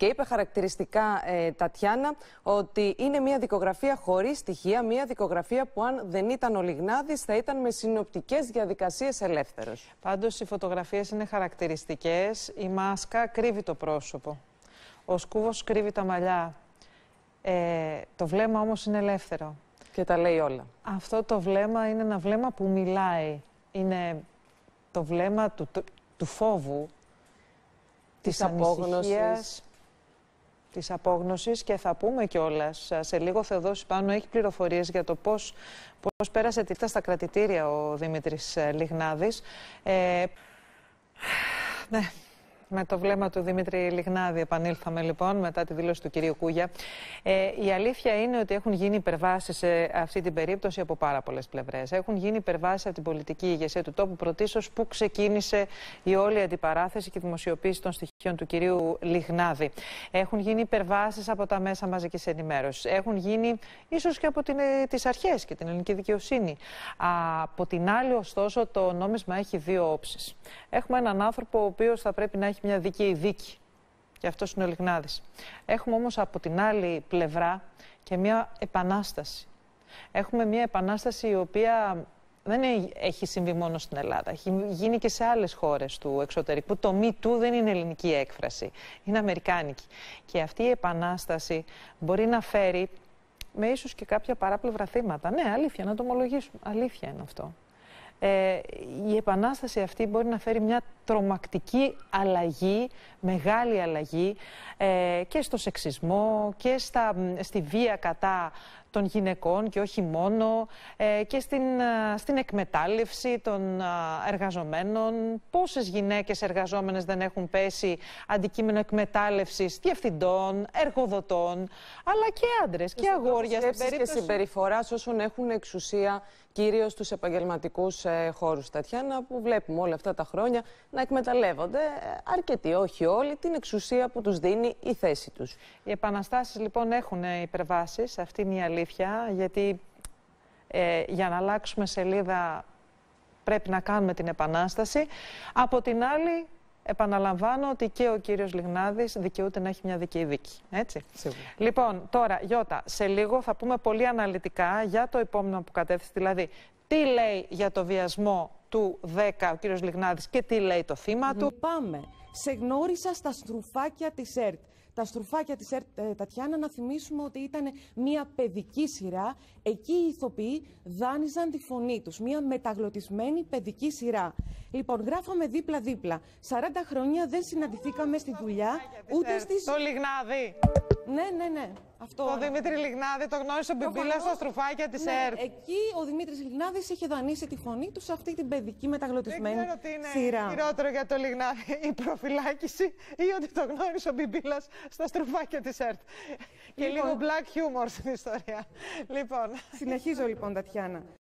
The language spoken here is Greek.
και είπε χαρακτηριστικά ε, Τατιάνα ότι είναι μια δικογραφία χωρίς στοιχεία, μια δικογραφία που αν δεν ήταν ο Λιγνάδης θα ήταν με συνοπτικές διαδικασίες ελεύθερος. Πάντως οι φωτογραφίες είναι χαρακτηριστικές. Η μάσκα κρύβει το πρόσωπο. Ο σκούβος κρύβει τα μαλλιά. Ε, το βλέμμα όμως είναι ελεύθερο. Και τα λέει όλα. Αυτό το βλέμμα είναι ένα βλέμμα που μιλάει. Είναι το βλέμμα του, του, φόβου, της, της της απόγνωσης και θα πούμε κιόλας. Ε, σε λίγο Θεοδόση πάνω έχει πληροφορίες για το πώς, πώς πέρασε τη στα κρατητήρια ο Δημήτρης ε, Λιγνάδης. Ε, ναι, με το βλέμμα του Δημήτρη Λιγνάδη επανήλθαμε λοιπόν μετά τη δήλωση του κυρίου Κούγια. Ε, η αλήθεια είναι ότι έχουν γίνει υπερβάσεις σε αυτή την περίπτωση από πάρα πολλές πλευρές. Έχουν γίνει υπερβάσεις από την πολιτική ηγεσία του τόπου πρωτίστως που ξεκίνησε η όλη αντιπαράθεση και η δημοσιοποίηση των στοιχείων του κυρίου Λιγνάδη. Έχουν γίνει υπερβάσεις από τα μέσα μαζικής ενημέρωσης. Έχουν γίνει ίσως και από ε, τις αρχές και την ελληνική δικαιοσύνη. Από την άλλη ωστόσο το νόμισμα έχει δύο όψεις. Έχουμε έναν άνθρωπο ο οποίος θα πρέπει να έχει μια δίκαιη δίκη. Και αυτός είναι ο Λιγνάδης. Έχουμε όμως από την άλλη πλευρά και μια επανάσταση. Έχουμε μια επανάσταση η οποία δεν έχει συμβεί μόνο στην Ελλάδα. Έχει γίνει και σε άλλες χώρες του εξωτερικού. Το μη του δεν είναι ελληνική έκφραση. Είναι αμερικάνικη. Και αυτή η επανάσταση μπορεί να φέρει με ίσως και κάποια παράπλευρα θύματα. Ναι, αλήθεια, να το ομολογήσουμε. Αλήθεια είναι αυτό. Ε, η επανάσταση αυτή μπορεί να φέρει μια τρομακτική αλλαγή, μεγάλη αλλαγή ε, και στο σεξισμό και στα, στη βία κατά των γυναικών και όχι μόνο ε, και στην, ε, στην εκμετάλλευση των ε, εργαζομένων. Πόσες γυναίκες εργαζόμενες δεν έχουν πέσει αντικείμενο εκμετάλλευσης διευθυντών, εργοδοτών, αλλά και άντρες και αγόρια. Στην περίπτωση... και συμπεριφοράς όσων έχουν εξουσία κυρίως στους επαγγελματικούς ε, χώρους, Τατιάνα, που βλέπουμε όλα αυτά τα χρόνια να εκμεταλλεύονται αρκετοί, όχι όλοι, την εξουσία που τους δίνει η θέση τους. Οι επαναστάσεις λοιπόν έχουν υπερβάσεις, αυτή είναι η γιατί ε, για να αλλάξουμε σελίδα πρέπει να κάνουμε την επανάσταση. Από την άλλη, επαναλαμβάνω ότι και ο κύριος Λιγνάδης δικαιούται να έχει μια δική δίκη. Έτσι. Λοιπόν, τώρα, Γιώτα, σε λίγο θα πούμε πολύ αναλυτικά για το επόμενο που κατέθεσε. δηλαδή τι λέει για το βιασμό του 10 ο κύριος Λιγνάδης και τι λέει το θύμα του. Πάμε. Σε γνώρισα στα στρουφάκια της ΕΡΤ. Τα στρουφάκια της ε, Τατιάνα, να θυμίσουμε ότι ήταν μια παιδική σειρά. Εκεί οι ηθοποιοί δάνειζαν τη φωνή τους. Μια μεταγλωτισμένη παιδική σειρά. Λοιπόν, γράφαμε δίπλα-δίπλα. 40 χρόνια δεν συναντηθήκαμε στη δουλειά, ούτε στις Το λιγνάδι. Ναι, ναι, ναι. Αυτό. Το Δημήτρη Λιγνάδη το γνώρισε ο Μπιμπίλα στα στροφάκια της ναι, ΕΡΤ. Εκεί ο Δημήτρης Λιγνάδης είχε δανείσει τη φωνή του σε αυτή την παιδική μεταγλωτισμένη σειρά. Δεν ξέρω τι είναι χειρότερο για το Λιγνάδη, η προφυλάκηση ή ότι το γνώρισε ο Μπιμπίλας στα στροφάκια της ΕΡΤ. Και λοιπόν. λίγο black humor στην ιστορία. Λοιπόν. Συνεχίζω λοιπόν, Τατιάνα.